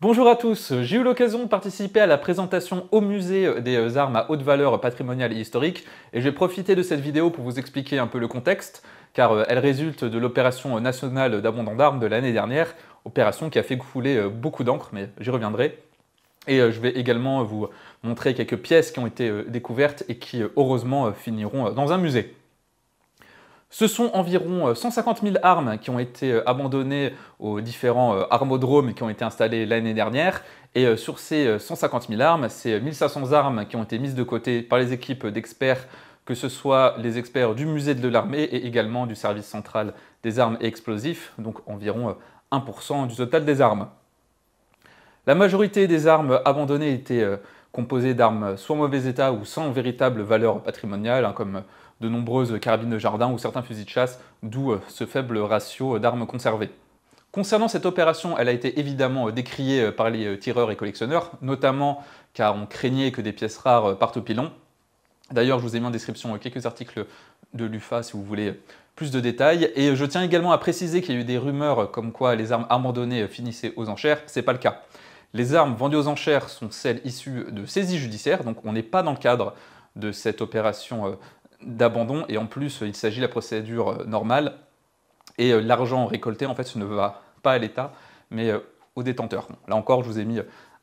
Bonjour à tous, j'ai eu l'occasion de participer à la présentation au musée des euh, armes à haute valeur patrimoniale et historique et je vais profiter de cette vidéo pour vous expliquer un peu le contexte car euh, elle résulte de l'opération nationale d'abandon d'armes de l'année dernière, opération qui a fait couler euh, beaucoup d'encre mais j'y reviendrai. Et je vais également vous montrer quelques pièces qui ont été découvertes et qui heureusement finiront dans un musée. Ce sont environ 150 euh, 000 armes qui ont été euh, abandonnées aux différents euh, armodromes qui ont été installés l'année dernière. Et sur ces 150 000 armes, c'est 1500 armes qui ont été mises de côté par les équipes d'experts, que ce soit les experts du musée de l'armée et également du service central des armes et explosifs, donc environ 1% du total des armes. La majorité des armes abandonnées étaient Composé d'armes soit en mauvais état ou sans véritable valeur patrimoniale, hein, comme de nombreuses carabines de jardin ou certains fusils de chasse, d'où euh, ce faible ratio d'armes conservées. Concernant cette opération, elle a été évidemment euh, décriée euh, par les tireurs et collectionneurs, notamment car on craignait que des pièces rares partent au pilon. D'ailleurs, je vous ai mis en description quelques articles de l'UFA si vous voulez plus de détails. Et je tiens également à préciser qu'il y a eu des rumeurs comme quoi les armes abandonnées finissaient aux enchères. ce n'est pas le cas. Les armes vendues aux enchères sont celles issues de saisies judiciaires, donc on n'est pas dans le cadre de cette opération euh, d'abandon, et en plus il s'agit de la procédure euh, normale, et euh, l'argent récolté en fait ce ne va pas à l'État, mais aux détenteurs. là encore, je vous ai mis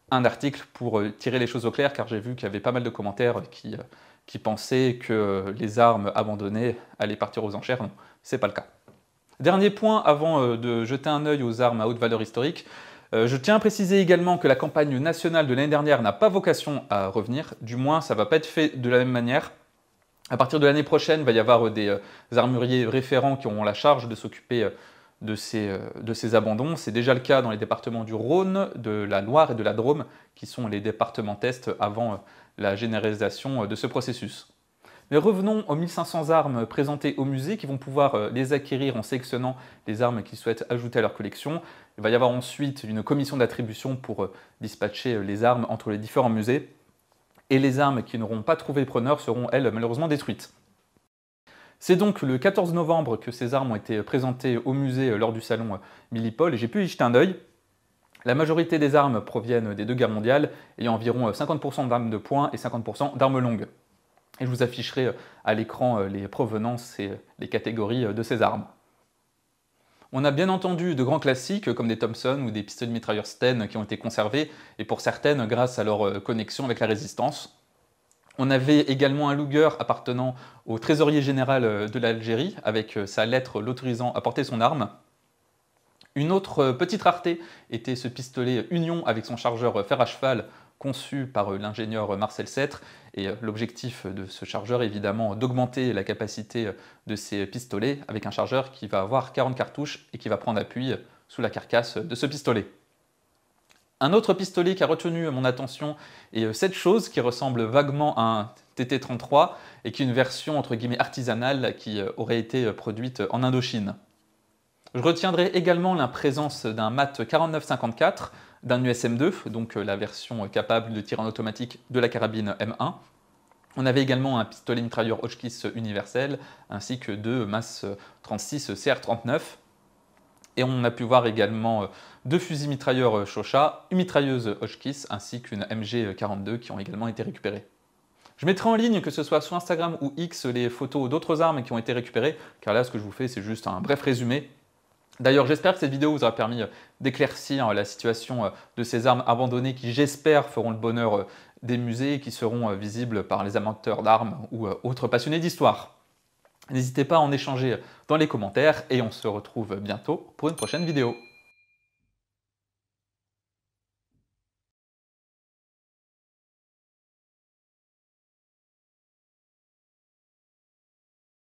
un article pour tirer les choses au clair, car j'ai vu qu'il y avait pas mal de commentaires qui, qui pensaient que les armes abandonnées allaient partir aux enchères. Non, c'est pas le cas. Dernier point avant de jeter un œil aux armes à haute valeur historique, euh, je tiens à préciser également que la campagne nationale de l'année dernière n'a pas vocation à revenir, du moins ça ne va pas être fait de la même manière. À partir de l'année prochaine, il va y avoir euh, des, euh, armuriers référents qui auront la charge de s'occuper de, ces, abandons. C'est déjà le cas dans les départements du Rhône, de la Loire et de la Drôme, qui sont les départements test avant la généralisation de ce processus. Mais revenons aux 1500 armes présentées au musée qui vont pouvoir euh, les acquérir en sélectionnant les armes qu'ils souhaitent ajouter à leur collection. Il va y avoir ensuite une commission d'attribution pour euh, dispatcher euh, les armes entre les différents musées. Et les armes qui n'auront pas trouvé preneur seront, elles, malheureusement détruites. C'est donc le 14 novembre que ces armes ont été présentées au musée lors du salon Millipol et j'ai pu y jeter un œil. La majorité des armes proviennent des deux guerres mondiales, ayant environ 50% d'armes de poing et 50% d'armes longues. Et je vous afficherai euh, à l'écran euh, les provenances et euh, les catégories de ces armes. On a bien entendu de grands classiques comme des Thompson ou des pistolets de mitrailleurs Sten qui ont été conservés, et pour certaines grâce à leur connexion avec la résistance. On avait également un Luger appartenant au trésorier général de l'Algérie, avec sa lettre l'autorisant à porter son arme. Une autre petite rareté était ce pistolet Union avec son chargeur fer à cheval conçu par euh, l'ingénieur euh, Marcel Sêtre. Et euh, l'objectif de ce chargeur est évidemment d'augmenter la capacité de ces pistolets avec un chargeur qui va avoir 40 cartouches et qui va prendre appui sous la carcasse de ce pistolet. Un autre pistolet qui a retenu mon attention est cette chose qui ressemble vaguement à un TT-33 et qui est une version entre guillemets artisanale qui aurait été produite en Indochine. Je retiendrai également la présence d'un MAT 4954, d'un USM2, donc euh, la version capable de tirer en automatique de la carabine M1. On avait également un pistolet mitrailleur Hotchkiss universel, ainsi que deux MAS 36 CR39. Et on a pu voir également euh, deux fusils mitrailleurs euh, Shocha, une mitrailleuse Hotchkiss ainsi qu'une MG42 qui ont également été récupérés. Je mettrai en ligne, que ce soit sur Instagram ou X, les photos d'autres armes qui ont été récupérées, car là ce que je vous fais c'est juste un bref résumé D'ailleurs, j'espère que cette vidéo vous aura permis euh, d'éclaircir euh, la situation euh, de ces armes abandonnées qui, j'espère, feront le bonheur des musées et qui seront visibles par les amateurs d'armes ou autres passionnés d'histoire. N'hésitez pas à en échanger dans les commentaires et on se retrouve bientôt pour une prochaine vidéo.